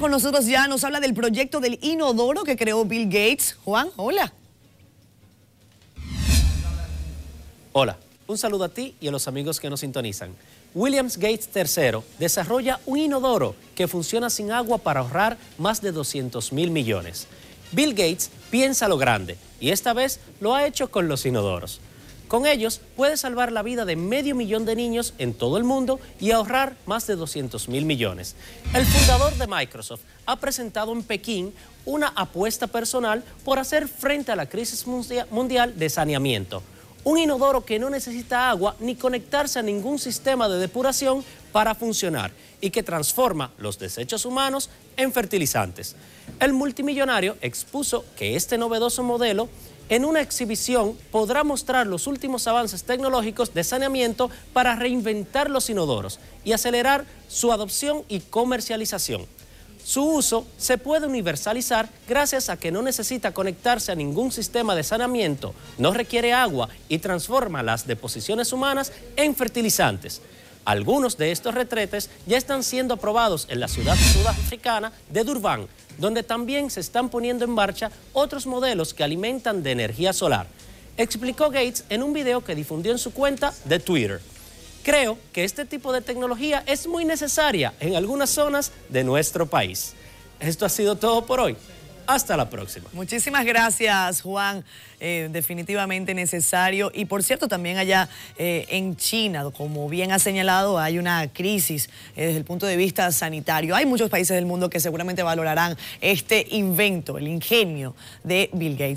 con nosotros ya nos habla del proyecto del inodoro que creó Bill Gates. Juan, hola. Hola, un saludo a ti y a los amigos que nos sintonizan. Williams Gates III desarrolla un inodoro que funciona sin agua para ahorrar más de 200 mil millones. Bill Gates piensa lo grande y esta vez lo ha hecho con los inodoros. Con ellos puede salvar la vida de medio millón de niños en todo el mundo y ahorrar más de 200 mil millones. El fundador de Microsoft ha presentado en Pekín una apuesta personal por hacer frente a la crisis mundial de saneamiento. Un inodoro que no necesita agua ni conectarse a ningún sistema de depuración para funcionar y que transforma los desechos humanos en fertilizantes. El multimillonario expuso que este novedoso modelo en una exhibición podrá mostrar los últimos avances tecnológicos de saneamiento para reinventar los inodoros y acelerar su adopción y comercialización. Su uso se puede universalizar gracias a que no necesita conectarse a ningún sistema de saneamiento, no requiere agua y transforma las deposiciones humanas en fertilizantes. Algunos de estos retretes ya están siendo aprobados en la ciudad sudafricana de Durban, donde también se están poniendo en marcha otros modelos que alimentan de energía solar, explicó Gates en un video que difundió en su cuenta de Twitter. Creo que este tipo de tecnología es muy necesaria en algunas zonas de nuestro país. Esto ha sido todo por hoy. Hasta la próxima. Muchísimas gracias, Juan. Eh, definitivamente necesario. Y por cierto, también allá eh, en China, como bien ha señalado, hay una crisis eh, desde el punto de vista sanitario. Hay muchos países del mundo que seguramente valorarán este invento, el ingenio de Bill Gates.